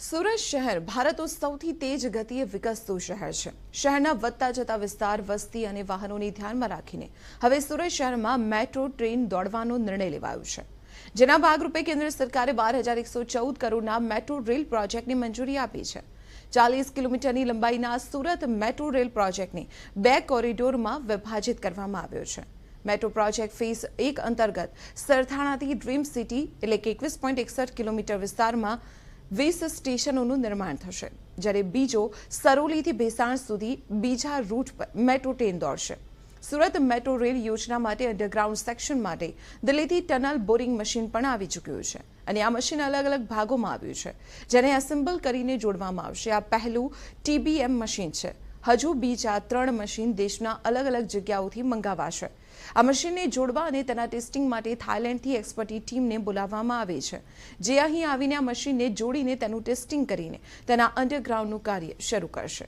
સુરત શહેર ભારતનું સૌથી તેજ ગતિએ વિકસતું શહેર છે શહેરના વધતા જતા વિસ્તાર વસ્તી અને વાહનોને ધ્યાનમાં રાખીને હવે સુરત શહેરમાં મેટ્રો ટ્રેન દોડવાનો નિર્ણય લેવાયો છે જેના ભાગરૂપે કેન્દ્ર સરકારે બાર હજાર એકસો ચૌદ કરોડના મેટ્રો રેલ પ્રોજેક્ટને મંજૂરી આપી છે ચાલીસ કિલોમીટરની લંબાઈના સુરત મેટ્રો રેલ પ્રોજેક્ટને બે કોરિડોરમાં વિભાજિત કરવામાં આવ્યો છે મેટ્રો પ્રોજેક્ટ ફેઝ એક અંતર્ગત સરથાણાથી ડ્રીમ સિટી એટલે કે એકવીસ પોઈન્ટ એકસઠ કિલોમીટર વિસ્તારમાં વીસ સ્ટેશનોનું નિર્માણ થશે જ્યારે બીજો સરોલીથી ભેસાણ સુધી બીજા રૂટ પર મેટ્રો ટ્રેન દોડશે સુરત મેટ્રો રેલ યોજના માટે અંડરગ્રાઉન્ડ સેક્શન માટે દિલ્હીથી ટનલ બોરિંગ મશીન પણ આવી ચૂક્યું છે અને આ મશીન અલગ અલગ ભાગોમાં આવ્યું છે જેને એસેમ્બલ કરીને જોડવામાં આવશે આ પહેલું ટીબીએમ મશીન છે હજુ બીજા ત્રણ મશીન દેશના અલગ અલગ જગ્યાઓથી મંગાવાશે આ મશીનને જોડવા અને તેના ટેસ્ટિંગ માટે થાઇલેન્ડથી એક્સપર્ટી ટીમને બોલાવવામાં આવે છે જે અહીં આવીને આ મશીનને જોડીને તેનું ટેસ્ટિંગ કરીને તેના અંડરગ્રાઉન્ડનું કાર્ય શરૂ કરશે